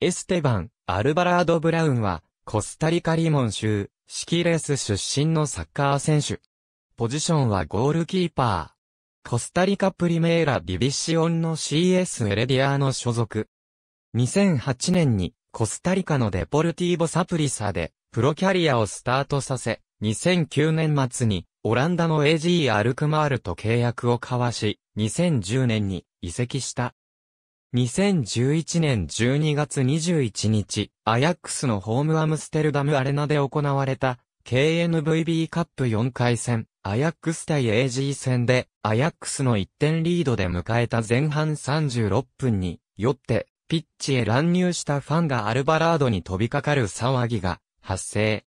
エステバン、アルバラード・ブラウンは、コスタリカリモン州、シキレス出身のサッカー選手。ポジションはゴールキーパー。コスタリカプリメーラ・ディビシオンの CS エレディアーの所属。2008年に、コスタリカのデポルティーボ・サプリサで、プロキャリアをスタートさせ、2009年末に、オランダの AG アルクマールと契約を交わし、2010年に移籍した。2011年12月21日、アヤックスのホームアムステルダムアレナで行われた、KNVB カップ4回戦、アヤックス対 AG 戦で、アヤックスの1点リードで迎えた前半36分に、よって、ピッチへ乱入したファンがアルバラードに飛びかかる騒ぎが発生。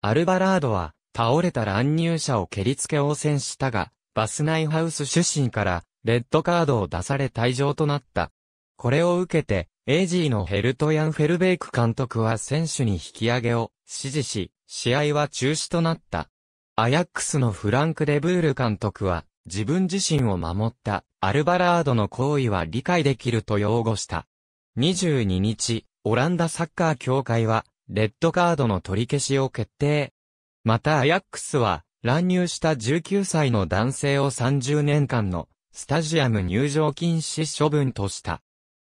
アルバラードは、倒れた乱入者を蹴りつけ応戦したが、バスナイハウス出身から、レッドカードを出され退場となった。これを受けて、エイジーのヘルトヤン・フェルベイク監督は選手に引き上げを指示し、試合は中止となった。アヤックスのフランク・デブール監督は、自分自身を守ったアルバラードの行為は理解できると擁護した。22日、オランダサッカー協会は、レッドカードの取り消しを決定。またアヤックスは、乱入した19歳の男性を30年間のスタジアム入場禁止処分とした。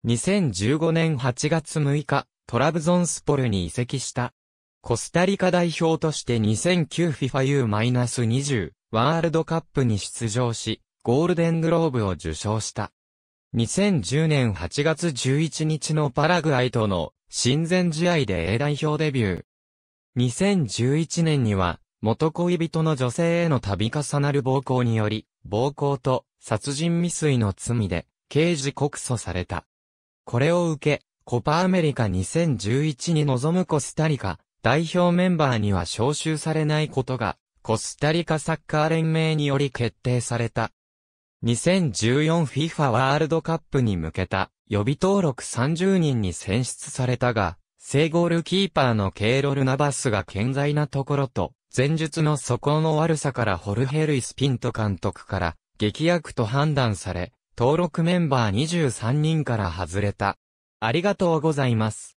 2015年8月6日、トラブゾンスポルに移籍した。コスタリカ代表として 2009FIFA U-20 ワールドカップに出場し、ゴールデングローブを受賞した。2010年8月11日のパラグアイとの親善試合で A 代表デビュー。2011年には、元恋人の女性への度重なる暴行により、暴行と殺人未遂の罪で、刑事告訴された。これを受け、コパアメリカ2011に臨むコスタリカ、代表メンバーには招集されないことが、コスタリカサッカー連盟により決定された。2014FIFA ワールドカップに向けた予備登録30人に選出されたが、正ゴールキーパーのケイロルナバスが健在なところと、前述の底の悪さからホルヘルイスピント監督から、激悪と判断され、登録メンバー23人から外れた。ありがとうございます。